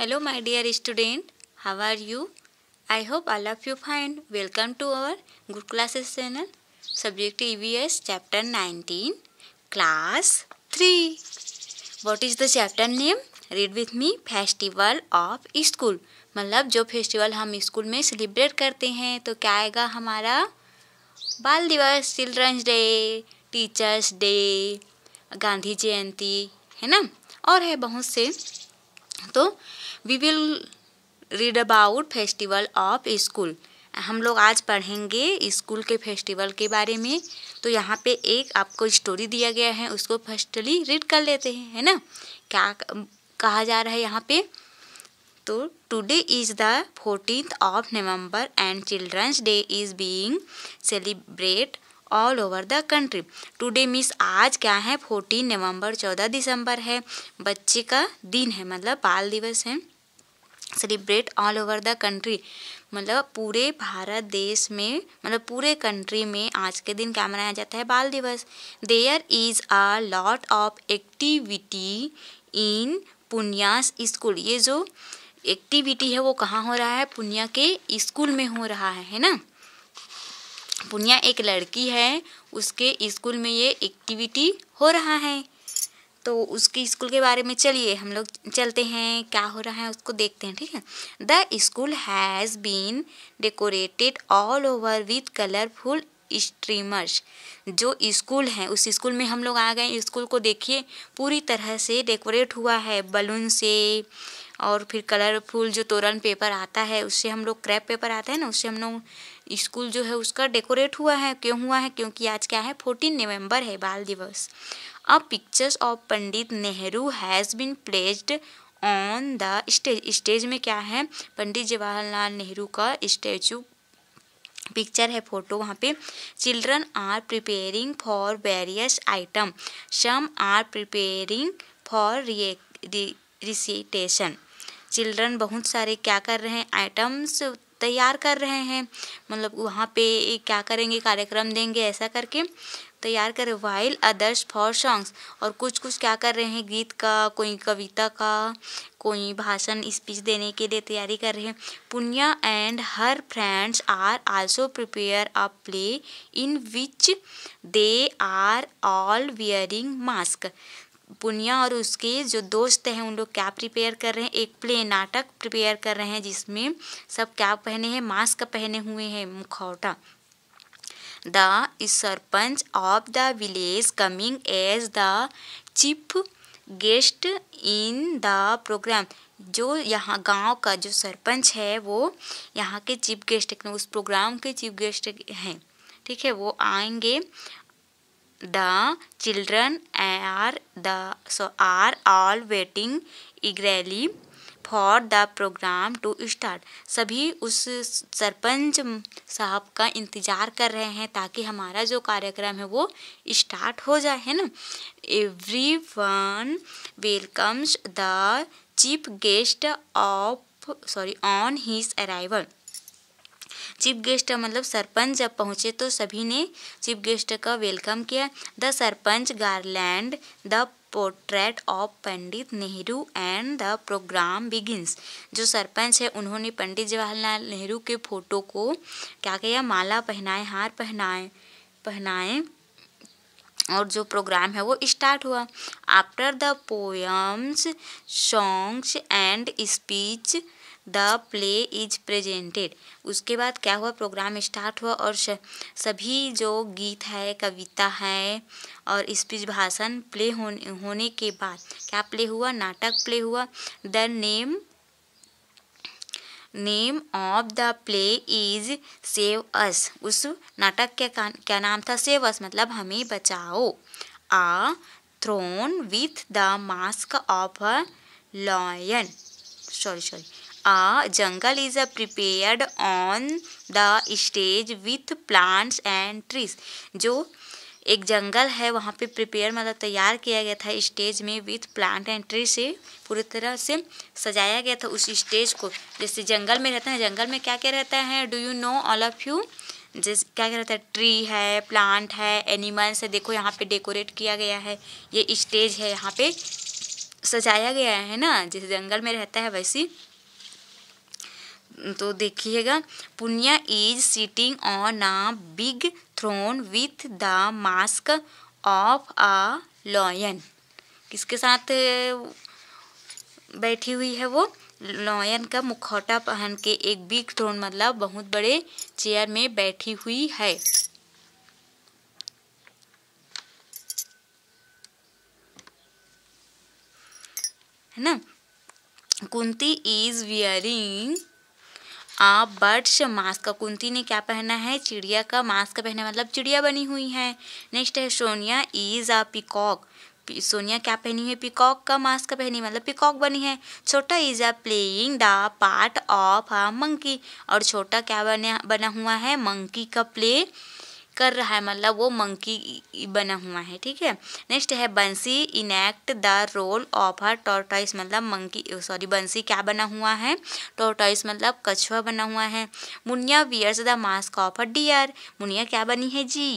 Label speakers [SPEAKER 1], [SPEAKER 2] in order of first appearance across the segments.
[SPEAKER 1] hello my dear student how are you I hope all of you fine welcome to our good classes channel subject EVS chapter nineteen class three what is the chapter name read with me festival of school मतलब जो festival हम school में celebrate करते हैं तो क्या आएगा हमारा Bal Diwas children's day teachers day Gandhi Jayanti है ना और है बहुत से तो we will read about festival of school हम लोग आज पढ़ेंगे स्कूल के फेस्टिवल के बारे में तो यहाँ पे एक आपको स्टोरी दिया गया है उसको फर्स्टली रीड कर लेते हैं है ना क्या कहा जा रहा है यहाँ पे तो today is the fourteen of November and children's day is being celebrate all over the country today means आज क्या है फोर्टीन नवंबर चौदह दिसंबर है बच्चे का दिन है मतलब बाल दिवस है celebrate all over the country मतलब पूरे भारत देश में मतलब पूरे कंट्री में आज के दिन क्या मनाया जाता है Bal Diwas there is a lot of activity in पुनियास स्कूल ये जो एक्टिविटी है वो कहाँ हो रहा है पुनिया के स्कूल में हो रहा है है ना पुनिया एक लड़की है उसके स्कूल में ये एक्टिविटी हो रहा है तो उसके स्कूल के बारे में चलिए हम लोग चलते हैं क्या हो रहा है उसको देखते हैं ठीक है the school has been decorated all over with colourful streamers जो स्कूल हैं उस स्कूल में हम लोग आ गए स्कूल को देखिए पूरी तरह से डेकोरेट हुआ है बलून से और फिर कलरफुल जो तोरण पेपर आता है उससे हम लोग क्रैप पेपर आता है ना उससे हम लोग स्कूल जो है उसका डेकोरेट हुआ है क्यों हुआ है क्योंकि आज क्या है फोर्टीन नवंबर है बाल दिवस अब pictures of Pandit Nehru has been placed on the stage stage में क्या है पंडित जवाहरलाल नेहरू का स्टेचू पिक्चर है फोटो वहाँ पे children are preparing for various item some are preparing for recitation children बहुत सारे क्या कर रहे हैं आइटम्स तैयार कर रहे हैं मतलब वहाँ पे क्या करेंगे कार्यक्रम देंगे ऐसा करके तैयार कर वाइल अदर्स फॉर सॉन्ग्स और कुछ कुछ क्या कर रहे हैं गीत का कोई कविता का कोई भाषण स्पीच देने के लिए तैयारी कर रहे हैं Puniya and her friends are also prepare a play in which they are all wearing mask Puniya और उसके जो दोस्त हैं उन लोग क्या प्रिपेयर कर रहे हैं एक प्ले नाटक प्रिपेयर कर रहे हैं जिसमें सब क्या पहने हैं मास्क पहने हुए हैं मुखौटा the sarpanch of the village coming as the chief guest in the programme जो यहाँ गांव का जो सरपंच है वो यहाँ के चीफ गेस्ट उस प्रोग्राम के चीफ गेस्ट हैं ठीक है वो आएंगे the children are the so are all waiting eagerly for the programme to start सभी उस सरपंच साहब का इंतज़ार कर रहे हैं ताकि हमारा जो कार्यक्रम है वो स्टार्ट हो जाए है ना everyone welcomes the chief guest of sorry on his arrival chief guest मतलब सरपंच जब पहुंचे तो सभी ने चीफ गेस्ट का वेलकम किया the sarpanch garland the portrait of Pandit Nehru and the programme begins जो सरपंच है उन्होंने पंडित जवाहरलाल नेहरू के फोटो को क्या किया माला पहनाए हार पहनाए पहनाए और जो प्रोग्राम है वो स्टार्ट हुआ after the poems songs and speech the play is presented उसके बाद क्या हुआ प्रोग्राम स्टार्ट हुआ और सभी जो गीत है कविता है और स्पीच भाषण प्ले होने होने के बाद क्या प्ले हुआ नाटक प्ले हुआ the name name of the play is save us उस नाटक के क्या नाम था सेव अस मतलब हमें बचाओ a throne with the mask of a lion sorry sorry a jungle is a prepared on the stage with plants and trees जो एक जंगल है वहाँ पे प्रिपेयर मतलब तैयार किया गया था स्टेज में विथ प्लांट एंड ट्री से पूरी तरह से सजाया गया था उस स्टेज को जैसे जंगल में रहता है जंगल में क्या क्या रहता है do you know all of you जैसे क्या क्या रहता है ट्री है प्लांट है एनिमल्स है देखो यहाँ पे डेकोरेट किया गया है ये स्टेज है यहाँ पे सजाया गया है ना जैसे जंगल में रहता है वैसी तो देखिएगा Puniya is sitting on a big throne with the mask of a lion किसके साथ बैठी हुई है वो लॉयन का मुखौटा पहन के एक बिग थ्रोन मतलब बहुत बड़े चेयर में बैठी हुई है है ना Kunti is wearing birds mask Kunti ने क्या पहना है चिड़िया का मास्क पहना मतलब चिड़िया बनी हुई है नेक्स्ट है Sonia is a peacock Sonia क्या पहनी है पिकॉक का मास्क पहनी मतलब पिकॉक बनी है Chhota is a playing the part of a monkey और छोटा क्या बना बना हुआ है मंकी का प्ले कर रहा है मतलब वो मंकी बना हुआ है ठीक है नेक्स्ट है Bansi enact the role of her tortoise मतलब मंकी सॉरी बंसी क्या बना हुआ है टॉर्टाइस मतलब कछुआ बना हुआ है Muniya wears the mask of her deer Muniya क्या बनी है जी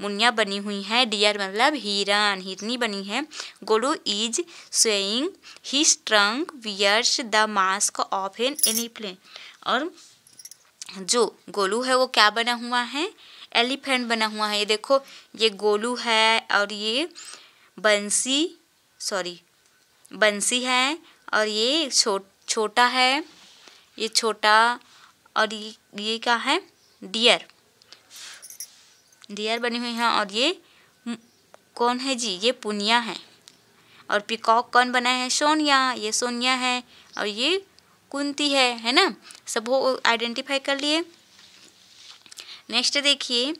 [SPEAKER 1] मुनिया बनी हुई है डियर मतलब हिरन हिरनी बनी है Golu is swaying he strung wears the mask of an plain और जो गोलू है वो क्या बना हुआ है एलिफेंट बना हुआ है ये देखो ये गोलू है और ये बंसी सॉरी बंसी है और ये छो छोटा है ये छोटा और ये ये क्या है डियर डियर बनी हुई है और ये कौन है जी ये पुनिया है और पिकॉक कौन बना है सोनिया ये सोनिया है और ये कुंती है है ना सब वो आइडेंटिफाई कर लिए नेक्स्ट देखिए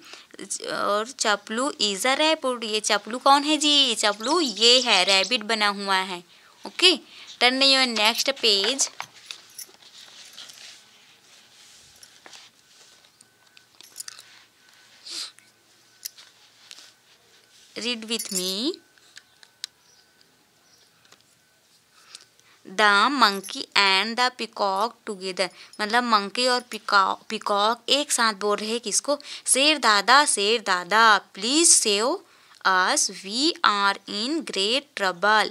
[SPEAKER 1] और चपलू इज अ रैपिड ये चपलू कौन है जी चपलू ये है रैबिट बना हुआ है okay turn your next page read with me the monkey and the peacock together मतलब मंकी और पिकॉक पिकॉक एक साथ बोल रहे किसको शेर दादा शेर दादा please save us we are in great trouble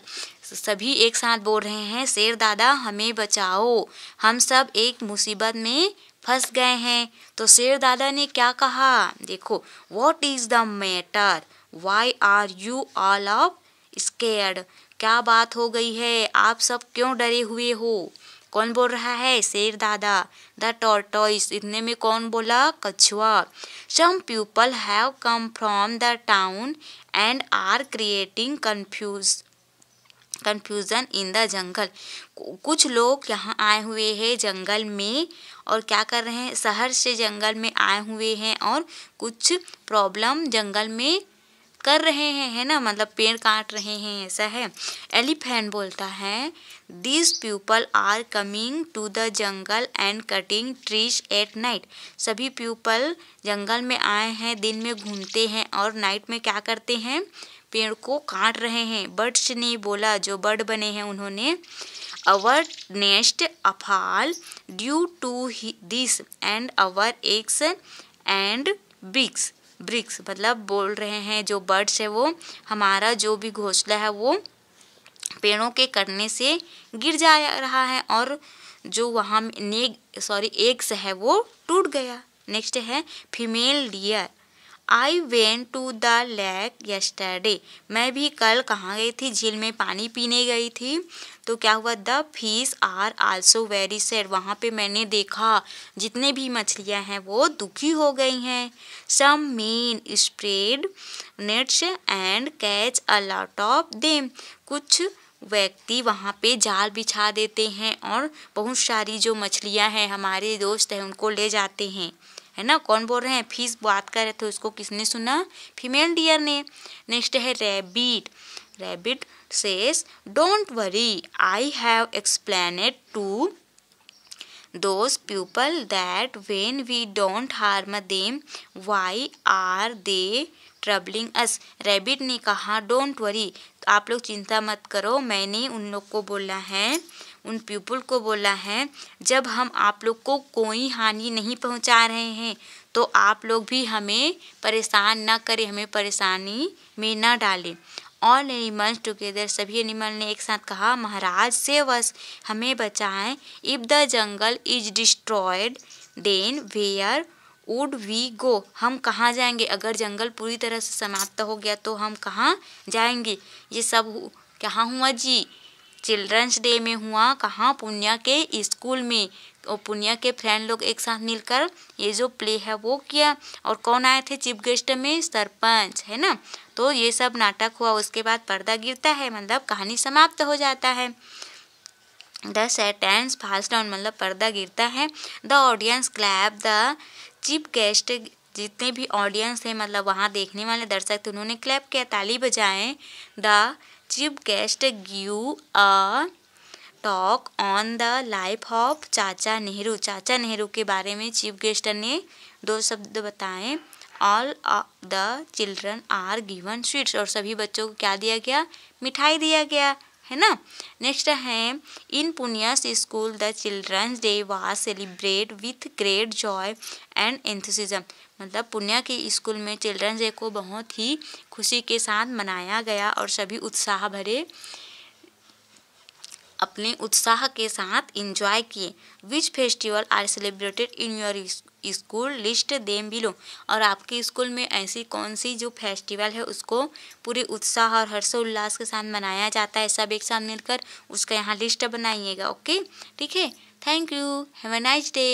[SPEAKER 1] सभी एक साथ बोल रहे हैं शेर दादा हमें बचाओ हम सब एक मुसीबत में फंस गए हैं तो शेर दादा ने क्या कहा देखो what is the matter why are you all of scared क्या बात हो गई है आप सब क्यों डरे हुए हो कौन बोल रहा है शेर दादा द टॉर्टॉइस इतने में कौन बोला कछुआ some people have come from the town and are creating confuse confusion in the jungle कुछ लोग यहाँ आए हुए हैं जंगल में और क्या कर रहे हैं शहर से जंगल में आए हुए हैं और कुछ प्रॉब्लम जंगल में कर रहे हैं है ना मतलब पेड़ काट रहे हैं ऐसा है एलिफेंट बोलता है this people are coming to the jungle and cutting trees at night सभी पीपल जंगल में आए हैं दिन में घूमते हैं और नाइट में क्या करते हैं पेड़ को काट रहे हैं बर्ड्स ने बोला जो बर्ड बने हैं उन्होंने our nest a fall due to this and our eggs and bigs bricks मतलब बोल रहे हैं जो बर्ड्स है वो हमारा जो भी घोंसला है वो पेड़ों के करने से गिर जा रहा है और जो वहाँ ने सॉरी एग्स है वो टूट गया नेक्स्ट है female deer I went to the lake yesterday मैं भी कल कहाँ गई थी झील में पानी पीने गई थी तो क्या हुआ the fish are also very sad वहाँ पे मैंने देखा जितने भी मछलियाँ हैं वो दुखी हो गई हैं some men spread nets and catch a lot of them कुछ व्यक्ति वहाँ पे जाल बिछा देते हैं और बहुत सारी जो मछलियाँ हैं हमारे दोस्त हैं उनको ले जाते हैं है ना कौन बोल रहे हैं फिश बात कर रहे थे उसको किसने सुना फीमेल डियर ने नेक्स्ट है rabbit rabbit says don't worry I have explained to those people that when we don't harm them why are they troubling us rabbit ने कहा डोंट वरी आप लोग चिंता मत करो मैंने उन लोग को बोला है उन पीपुल को बोला है जब हम आप लोग को कोई हानि नहीं पहुंचा रहे हैं तो आप लोग भी हमें परेशान ना करें हमें परेशानी में ना डालें ऑल एनिमल्स टुगेदर सभी एनिमल ने एक साथ कहा महाराज से बस हमें बचाएं if the jungle is destroyed then where would we go हम कहाँ जाएंगे अगर जंगल पूरी तरह से समाप्त हो गया तो हम कहाँ जाएंगे ये सब कहाँ हुआ जी चिल्ड्रंस डे में हुआ कहाँ पुनिया के स्कूल में और पुनिया के फ्रेंड लोग एक साथ मिलकर ये जो प्ले है वो किया और कौन आए थे चीफ गेस्ट में सरपंच है ना तो ये सब नाटक हुआ उसके बाद पर्दा गिरता है मतलब कहानी समाप्त हो जाता है द सेटेंस फास्ट डाउन मतलब पर्दा गिरता है the audience clap the chief guest जितने भी ऑडियंस हैं मतलब वहाँ देखने वाले दर्शक थे उन्होंने क्लैप किया ताली बजाएं the chief guest give a talk on the life of Chacha Nehru चाचा नेहरू के बारे में चीफ गेस्ट ने दो शब्द बताए all the children are given sweets और सभी बच्चों को क्या दिया गया मिठाई दिया गया है ना नेक्स्ट है in Puniya school the children's day was celebrate with great joy and enthusiasm मतलब पुनिया के स्कूल में चिल्ड्रंस डे को बहुत ही खुशी के साथ मनाया गया और सभी उत्साह भरे अपने उत्साह के साथ इंजॉय किए which festival are celebrated in your school list them below और आपके स्कूल में ऐसी कौन सी जो फेस्टिवल है उसको पूरे उत्साह और हर्षोल्लास के साथ मनाया जाता है सब एक साथ मिलकर उसका यहाँ लिस्ट बनाइएगा ओके ठीक है thank you have a nice day